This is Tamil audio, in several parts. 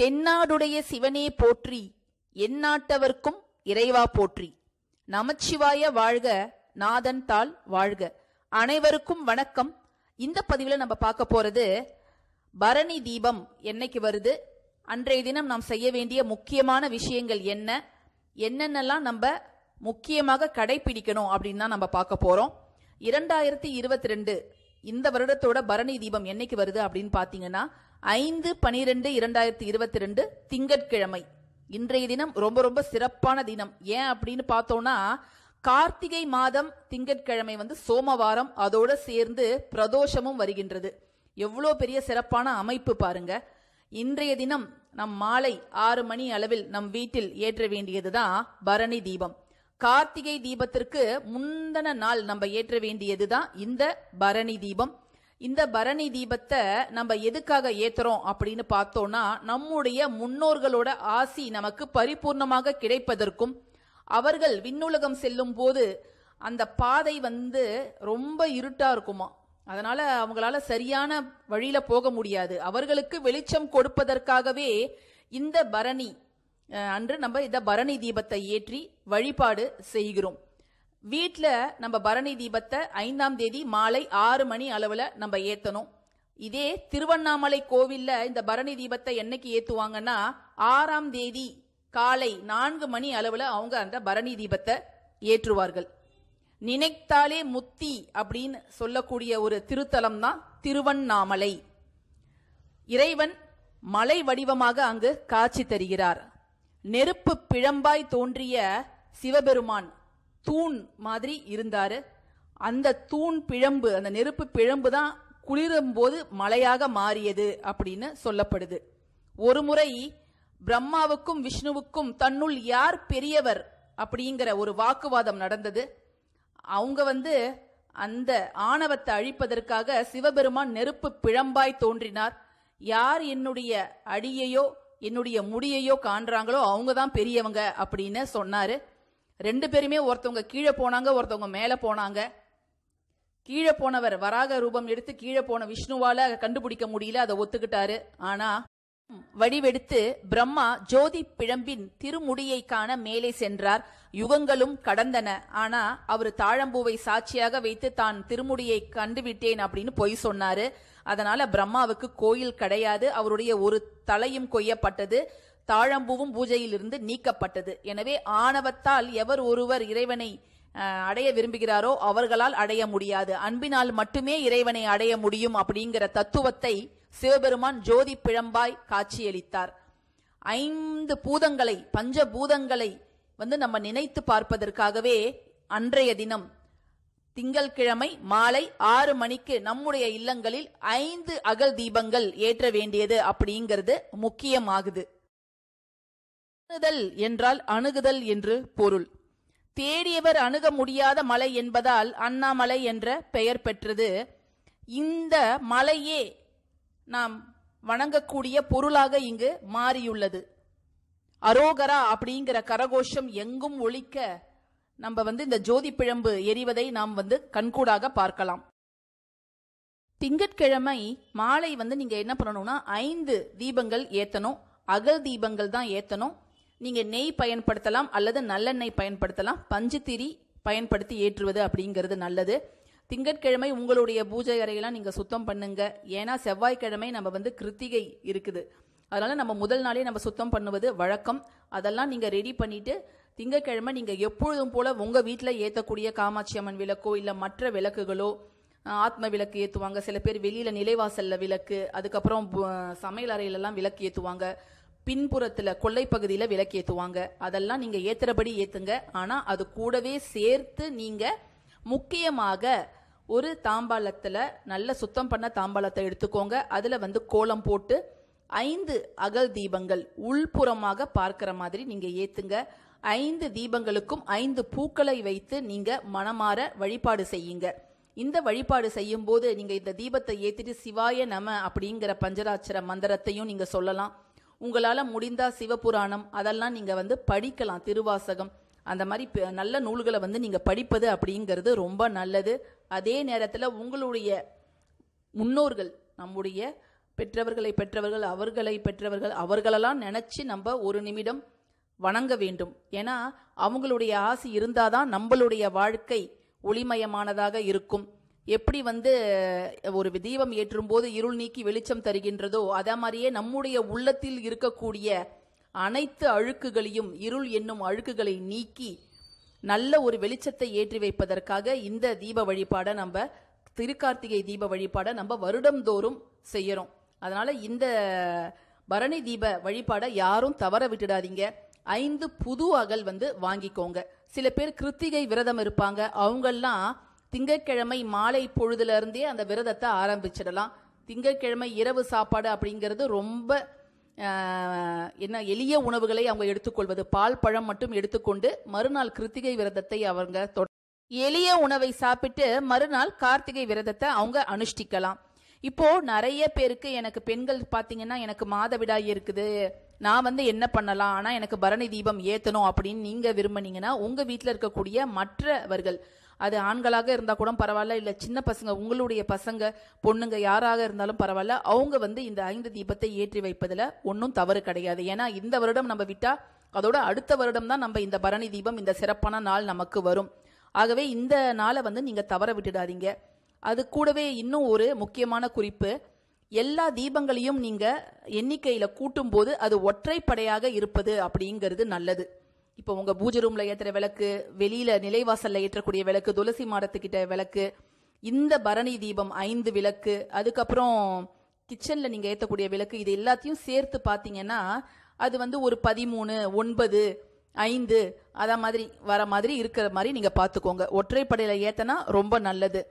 தென்னாடுடைய சிவனே போற்றி எந்நாட்டவர்க்கும் இறைவா போற்றி நமச்சிவாய வாழ்க நாதன் தாள் வாழ்க அனைவருக்கும் வணக்கம் இந்த பதிவில் நம்ம பார்க்க போகிறது பரணி தீபம் என்னைக்கு வருது அன்றைய தினம் நாம் செய்ய வேண்டிய முக்கியமான விஷயங்கள் என்ன என்னென்னலாம் நம்ம முக்கியமாக கடைபிடிக்கணும் அப்படின்னு தான் நம்ம பார்க்க போகிறோம் இரண்டாயிரத்தி இருபத்தி ரெண்டு இந்த வருடத்தோட பரணி தீபம் என்னைக்கு வருது அப்படின்னு பார்த்தீங்கன்னா ஐந்து பனிரெண்டு இரண்டாயிரத்தி இருபத்தி ரெண்டு திங்கட்கிழமை இன்றைய தினம் ரொம்ப ரொம்ப சிறப்பான தினம் ஏன் அப்படின்னு பார்த்தோம்னா கார்த்திகை மாதம் திங்கட்கிழமை வந்து சோமவாரம் அதோட சேர்ந்து பிரதோஷமும் வருகின்றது எவ்வளோ பெரிய சிறப்பான அமைப்பு பாருங்க இன்றைய தினம் நம் மாலை ஆறு மணி அளவில் நம் வீட்டில் ஏற்ற வேண்டியதுதான் பரணி தீபம் கார்த்திகை தீபத்திற்கு முந்தன நாள் நம்ம ஏற்ற வேண்டியது தான் இந்த பரணி தீபம் இந்த பரணி தீபத்தை நம்ம எதுக்காக ஏத்துறோம் அப்படின்னு பார்த்தோம்னா நம்முடைய முன்னோர்களோட ஆசி நமக்கு பரிபூர்ணமாக கிடைப்பதற்கும் அவர்கள் விண்ணுலகம் செல்லும் போது அந்த பாதை வந்து ரொம்ப இருட்டா இருக்குமா அதனால அவங்களால சரியான வழியில போக முடியாது அவர்களுக்கு வெளிச்சம் கொடுப்பதற்காகவே இந்த பரணி அன்று நம்ம இந்த பரணி தீபத்தை ஏற்றி வழிபாடு செய்கிறோம் வீட்டில் நம்ம பரணி தீபத்தை ஐந்தாம் தேதி மாலை ஆறு மணி அளவில் நம்ம ஏற்றணும் இதே திருவண்ணாமலை கோவிலில் இந்த பரணி தீபத்தை என்னைக்கு ஏற்றுவாங்கன்னா ஆறாம் தேதி காலை நான்கு மணி அளவில் அவங்க அந்த பரணி தீபத்தை ஏற்றுவார்கள் நினைத்தாலே முத்தி அப்படின்னு சொல்லக்கூடிய ஒரு திருத்தலம் தான் திருவண்ணாமலை இறைவன் மலை வடிவமாக அங்கு காட்சி தருகிறார் நெருப்பு பிழம்பாய் தோன்றிய சிவபெருமான் தூண் மாதிரி இருந்தாரு அந்த தூண் பிழம்பு அந்த நெருப்பு பிழம்பு தான் குளிரும் போது மழையாக மாறியது அப்படின்னு சொல்லப்படுது ஒரு முறை பிரம்மாவுக்கும் விஷ்ணுவுக்கும் தன்னுள் யார் பெரியவர் அப்படிங்கிற ஒரு வாக்குவாதம் நடந்தது அவங்க வந்து அந்த ஆணவத்தை அழிப்பதற்காக சிவபெருமான் நெருப்பு பிழம்பாய் தோன்றினார் யார் என்னுடைய அடியையோ என்னுடைய முடியையோ காண்றாங்களோ அவங்க தான் பெரியவங்க அப்படின்னு சொன்னாரு ரெண்டு பேருமே ஒருத்தவங்க கீழே போனாங்க ஒருத்தவங்க மேலே போனாங்க கீழே போனவர் வராக ரூபம் எடுத்து கீழே போன விஷ்ணுவால கண்டுபிடிக்க முடியல அதை ஒத்துக்கிட்டாரு ஆனா வடிவெடுத்து பிரம்மா ஜோதி பிழம்பின் திருமுடியை காண மேலே சென்றார் யுகங்களும் கடந்தன ஆனா அவர் தாழம்பூவை சாட்சியாக வைத்து தான் திருமுடியை கண்டுவிட்டேன் அப்படின்னு பொய் சொன்னாரு அதனால பிரம்மாவுக்கு கோயில் கிடையாது அவருடைய ஒரு தலையும் கொய்யப்பட்டது தாழம்பூவும் பூஜையிலிருந்து நீக்கப்பட்டது எனவே ஆணவத்தால் எவர் ஒருவர் இறைவனை அடைய விரும்புகிறாரோ அவர்களால் அடைய முடியாது அன்பினால் மட்டுமே இறைவனை அடைய முடியும் அப்படிங்கிற தத்துவத்தை சிவபெருமான் ஜோதி பிழம்பாய் காட்சியளித்தார் ஐந்து பூதங்களை பஞ்ச பூதங்களை வந்து நம்ம நினைத்து பார்ப்பதற்காகவே அன்றைய தினம் திங்கள்கிழமை மாலை ஆறு மணிக்கு நம்முடைய இல்லங்களில் ஐந்து அகல் தீபங்கள் ஏற்ற வேண்டியது அப்படிங்கிறது முக்கியமாகுது அணுகுதல் என்றால் அணுகுதல் என்று பொருள் தேடியவர் அணுக முடியாத மலை என்பதால் அண்ணாமலை என்ற பெயர் பெற்றது இந்த மலையே நாம் வணங்கக்கூடிய பொருளாக இங்கு மாறியுள்ளது அரோகரா அப்படிங்கிற கரகோஷம் எங்கும் ஒழிக்க நம்ம வந்து இந்த ஜோதி பிழம்பு எரிவதை நாம் வந்து கண்கூடாக பார்க்கலாம் திங்கட்கிழமை மாலை வந்து நீங்கள் என்ன பண்ணணும்னா ஐந்து தீபங்கள் ஏற்றணும் அகல் தீபங்கள் தான் ஏற்றணும் நீங்கள் நெய் பயன்படுத்தலாம் அல்லது நல்லெண்ணெய் பயன்படுத்தலாம் பஞ்சுத்திரி பயன்படுத்தி ஏற்றுவது அப்படிங்கிறது நல்லது திங்கட்கிழமை உங்களுடைய பூஜை அறையெல்லாம் நீங்கள் சுத்தம் பண்ணுங்க ஏன்னா செவ்வாய்க்கிழமை நம்ம வந்து கிருத்திகை இருக்குது அதனால் நம்ம முதல் நாளே நம்ம சுத்தம் பண்ணுவது வழக்கம் அதெல்லாம் நீங்கள் ரெடி பண்ணிவிட்டு திங்கக்கிழமை நீங்கள் எப்பொழுதும் போல் உங்கள் வீட்டில் ஏற்றக்கூடிய காமாட்சி அம்மன் விளக்கோ இல்லை மற்ற விளக்குகளோ ஆத்ம விளக்கு ஏற்றுவாங்க சில பேர் வெளியில் நிலைவாசலில் விளக்கு அதுக்கப்புறம் சமையல் அறையிலெல்லாம் விளக்கு ஏற்றுவாங்க பின்புறத்தில் கொள்ளைப்பகுதியில் விளக்கு ஏற்றுவாங்க அதெல்லாம் நீங்கள் ஏற்றுறபடி ஏற்றுங்க ஆனால் அது கூடவே சேர்த்து நீங்கள் முக்கியமாக ஒரு தாம்பாளத்தில் நல்ல சுத்தம் பண்ண தாம்பாளத்தை எடுத்துக்கோங்க அதில் வந்து கோலம் போட்டு ஐந்து அகல் தீபங்கள் உள்புறமாக பார்க்கிற மாதிரி நீங்க ஏத்துங்க ஐந்து தீபங்களுக்கும் ஐந்து பூக்களை வைத்து நீங்க மனமாற வழிபாடு செய்யுங்க இந்த வழிபாடு செய்யும் போது நீங்க இந்த தீபத்தை ஏத்திட்டு சிவாய நம அப்படிங்கிற பஞ்சராட்சர மந்திரத்தையும் நீங்க சொல்லலாம் உங்களால முடிந்தா சிவபுராணம் அதெல்லாம் நீங்க வந்து படிக்கலாம் திருவாசகம் அந்த மாதிரி நல்ல நூல்களை வந்து நீங்க படிப்பது அப்படிங்கிறது ரொம்ப நல்லது அதே நேரத்தில் உங்களுடைய முன்னோர்கள் நம்முடைய பெற்றவர்களை பெற்றவர்கள் அவர்களை பெற்றவர்கள் அவர்களெல்லாம் நினச்சி நம்ம ஒரு நிமிடம் வணங்க வேண்டும் ஏன்னா அவங்களுடைய ஆசை இருந்தால் தான் நம்மளுடைய வாழ்க்கை ஒளிமயமானதாக இருக்கும் எப்படி வந்து ஒரு தீபம் ஏற்றும் போது இருள் நீக்கி வெளிச்சம் தருகின்றதோ அதே மாதிரியே நம்முடைய உள்ளத்தில் இருக்கக்கூடிய அனைத்து அழுக்குகளையும் இருள் என்னும் அழுக்குகளை நீக்கி நல்ல ஒரு வெளிச்சத்தை ஏற்றி வைப்பதற்காக இந்த தீப வழிபாடை நம்ம திருக்கார்த்திகை தீப வழிபாடை நம்ம வருடம்தோறும் செய்யறோம் அதனால் இந்த பரணி தீப வழிபாடை யாரும் தவற விட்டுடாதீங்க ஐந்து புது அகல் வந்து வாங்கிக்கோங்க சில பேர் கிருத்திகை விரதம் இருப்பாங்க அவங்கெல்லாம் திங்கட்கிழமை மாலை பொழுதுலேருந்தே அந்த விரதத்தை ஆரம்பிச்சிடலாம் திங்கட்கிழமை இரவு சாப்பாடு அப்படிங்கிறது ரொம்ப என்ன எளிய உணவுகளை அவங்க எடுத்துக்கொள்வது பால் பழம் மட்டும் எடுத்துக்கொண்டு மறுநாள் கிருத்திகை விரதத்தை அவங்க எளிய உணவை சாப்பிட்டு மறுநாள் கார்த்திகை விரதத்தை அவங்க அனுஷ்டிக்கலாம் இப்போ நிறைய பேருக்கு எனக்கு பெண்கள் பார்த்தீங்கன்னா எனக்கு மாதவிடாய் இருக்குது நான் வந்து என்ன பண்ணலாம் ஆனால் எனக்கு பரணி தீபம் ஏற்றணும் அப்படின்னு நீங்கள் விரும்பினீங்கன்னா உங்கள் வீட்டில் இருக்கக்கூடிய மற்றவர்கள் அது ஆண்களாக இருந்தால் கூட பரவாயில்ல இல்லை சின்ன பசங்க உங்களுடைய பசங்க பொண்ணுங்க யாராக இருந்தாலும் பரவாயில்ல அவங்க வந்து இந்த ஐந்து தீபத்தை ஏற்றி வைப்பதில் ஒன்றும் தவறு கிடையாது ஏன்னா இந்த வருடம் நம்ம விட்டால் அதோட அடுத்த வருடம் தான் நம்ம இந்த பரணி தீபம் இந்த சிறப்பான நாள் நமக்கு வரும் ஆகவே இந்த நாளை வந்து நீங்கள் தவற விட்டுடாதீங்க அது கூடவே இன்னும் ஒரு முக்கியமான குறிப்பு எல்லா தீபங்களையும் நீங்க எண்ணிக்கையில கூட்டும் போது அது ஒற்றைப்படையாக இருப்பது அப்படிங்கிறது நல்லது இப்போ உங்க பூஜை ரூம்ல ஏற்றுற விளக்கு வெளியில நிலைவாசல்ல ஏற்றக்கூடிய விளக்கு துளசி மாடத்துக்கிட்ட விளக்கு இந்த பரணி தீபம் ஐந்து விளக்கு அதுக்கப்புறம் கிச்சன்ல நீங்க ஏற்றக்கூடிய விளக்கு இது எல்லாத்தையும் சேர்த்து பார்த்தீங்கன்னா அது வந்து ஒரு பதிமூணு ஒன்பது ஐந்து அத மாதிரி வர மாதிரி இருக்கிற மாதிரி நீங்க பார்த்துக்கோங்க ஒற்றைப்படையில ஏத்தனா ரொம்ப நல்லது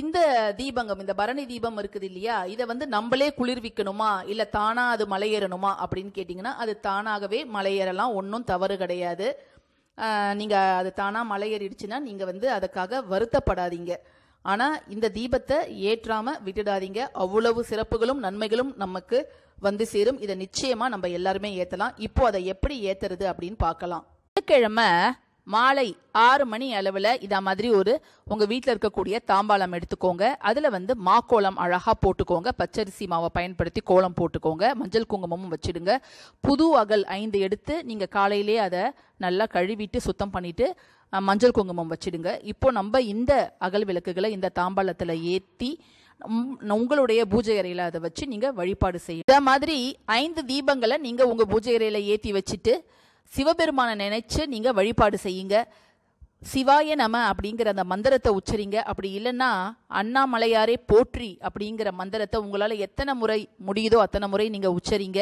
இந்த தீபங்கம் இந்த பரணி தீபம் இருக்குது இல்லையா இதை வந்து நம்மளே குளிர்விக்கணுமா இல்லை தானா அது மலையேறணுமா அப்படின்னு கேட்டிங்கன்னா அது தானாகவே மலையேறலாம் ஒன்றும் தவறு கிடையாது நீங்கள் அது தானாக மலையேறிடுச்சுன்னா நீங்கள் வந்து அதுக்காக வருத்தப்படாதீங்க ஆனால் இந்த தீபத்தை ஏற்றாமல் விட்டுடாதீங்க அவ்வளவு சிறப்புகளும் நன்மைகளும் நமக்கு வந்து சேரும் இதை நிச்சயமாக நம்ம எல்லாருமே ஏற்றலாம் இப்போ அதை எப்படி ஏற்றுறது அப்படின்னு பார்க்கலாம் கிழமை மாலை ஆறு மணி அளவில் இதை மாதிரி ஒரு உங்கள் வீட்டில் இருக்கக்கூடிய தாம்பாளம் எடுத்துக்கோங்க அதில் வந்து மாக்கோளம் அழகாக போட்டுக்கோங்க பச்சரிசி மாவை பயன்படுத்தி கோலம் போட்டுக்கோங்க மஞ்சள் குங்குமமும் வச்சுடுங்க புது அகல் ஐந்து எடுத்து நீங்கள் காலையிலே அதை நல்லா கழுவிட்டு சுத்தம் பண்ணிவிட்டு மஞ்சள் குங்குமம் வச்சுடுங்க இப்போ நம்ம இந்த அகல் விளக்குகளை இந்த தாம்பாளத்தில் ஏற்றி உங்களுடைய பூஜை அறையில் அதை வச்சு நீங்கள் வழிபாடு செய்யும் இதை மாதிரி ஐந்து தீபங்களை நீங்கள் உங்கள் பூஜை அறையில் ஏற்றி வச்சுட்டு சிவபெருமானை நினைச்சு நீங்கள் வழிபாடு செய்யுங்க சிவாய நம அப்படிங்கிற அந்த மந்திரத்தை உச்சரிங்க அப்படி இல்லைன்னா அண்ணாமலையாரே போற்றி அப்படிங்கிற மந்திரத்தை உங்களால் எத்தனை முறை முடியுதோ அத்தனை முறை நீங்கள் உச்சரிங்க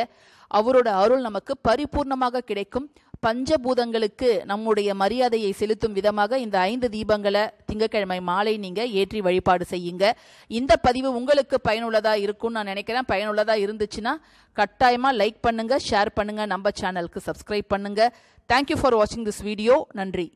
அவரோட அருள் நமக்கு பரிபூர்ணமாக கிடைக்கும் பஞ்சபூதங்களுக்கு நம்முடைய மரியாதையை செலுத்தும் விதமாக இந்த ஐந்து தீபங்களை திங்கக்கிழமை மாலை நீங்கள் ஏற்றி வழிபாடு செய்யுங்க இந்த பதிவு உங்களுக்கு பயனுள்ளதாக இருக்கும்னு நான் நினைக்கிறேன் பயனுள்ளதாக இருந்துச்சுன்னா கட்டாயமாக லைக் பண்ணுங்கள் ஷேர் பண்ணுங்கள் நம்ம சேனலுக்கு சப்ஸ்கிரைப் பண்ணுங்கள் தேங்க்யூ ஃபார் வாட்சிங் திஸ் வீடியோ நன்றி